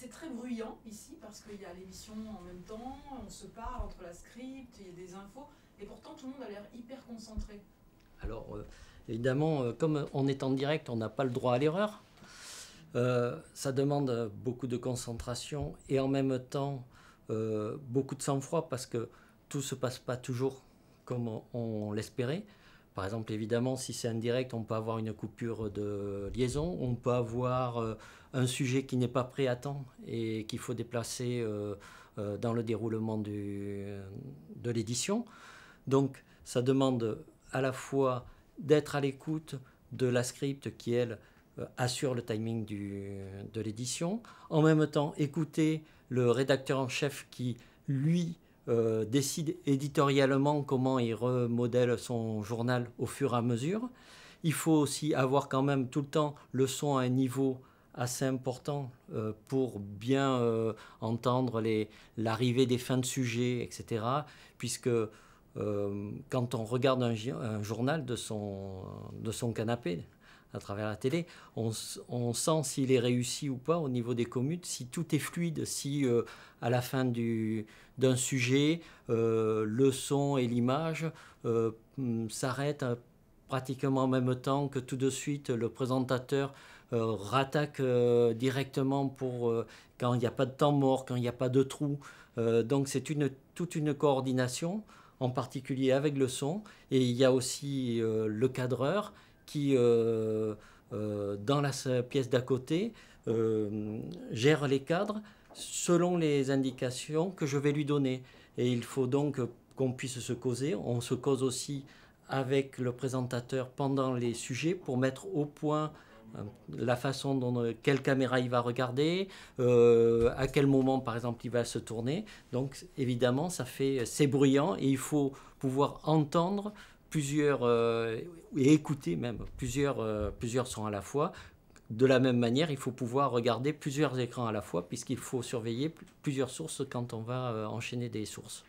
c'est très bruyant ici parce qu'il y a l'émission en même temps, on se parle entre la script, il y a des infos, et pourtant tout le monde a l'air hyper concentré. Alors, euh, évidemment, euh, comme on est en direct, on n'a pas le droit à l'erreur. Euh, ça demande beaucoup de concentration et en même temps beaucoup de sang-froid parce que tout ne se passe pas toujours comme on l'espérait. Par exemple, évidemment, si c'est indirect, on peut avoir une coupure de liaison, on peut avoir euh, un sujet qui n'est pas prêt à temps et qu'il faut déplacer euh, euh, dans le déroulement de l'édition. Donc, ça demande à la fois d'être à l'écoute de la script qui, elle, assure le timing de l'édition. En même temps, écouter le rédacteur en chef qui, lui, euh, décide éditorialement comment il remodèle son journal au fur et à mesure. Il faut aussi avoir quand même tout le temps le son à un niveau assez important euh, pour bien euh, entendre l'arrivée des fins de sujet, etc. Puisque quand on regarde un, journal de son canapé, à travers la télé, on, sent s'il est réussi ou pas au niveau des commutes, si tout est fluide, si euh, à la fin du, d'un sujet, euh, le son et l'image euh, hmm, s'arrêtent pratiquement en même temps que tout de suite le présentateur rattaque directement pour quand il n'y a pas de temps mort, quand il n'y a pas de trou. donc c'est une, toute une coordination en particulier avec le son, et il y a aussi le cadreur qui, euh, euh, dans la pièce d'à côté, euh, gère les cadres selon les indications que je vais lui donner. Et il faut donc qu'on puisse se causer. On se cause aussi avec le présentateur pendant les sujets pour mettre au point la façon dont quelle caméra il va regarder, à quel moment par exemple il va se tourner. Donc évidemment ça fait c'est bruyant et il faut pouvoir entendre plusieurs, euh, et écouter même, plusieurs, euh, plusieurs sons à la fois. De la même manière, il faut pouvoir regarder plusieurs écrans à la fois, puisqu'il faut surveiller plusieurs sources quand on va euh, enchaîner des sources.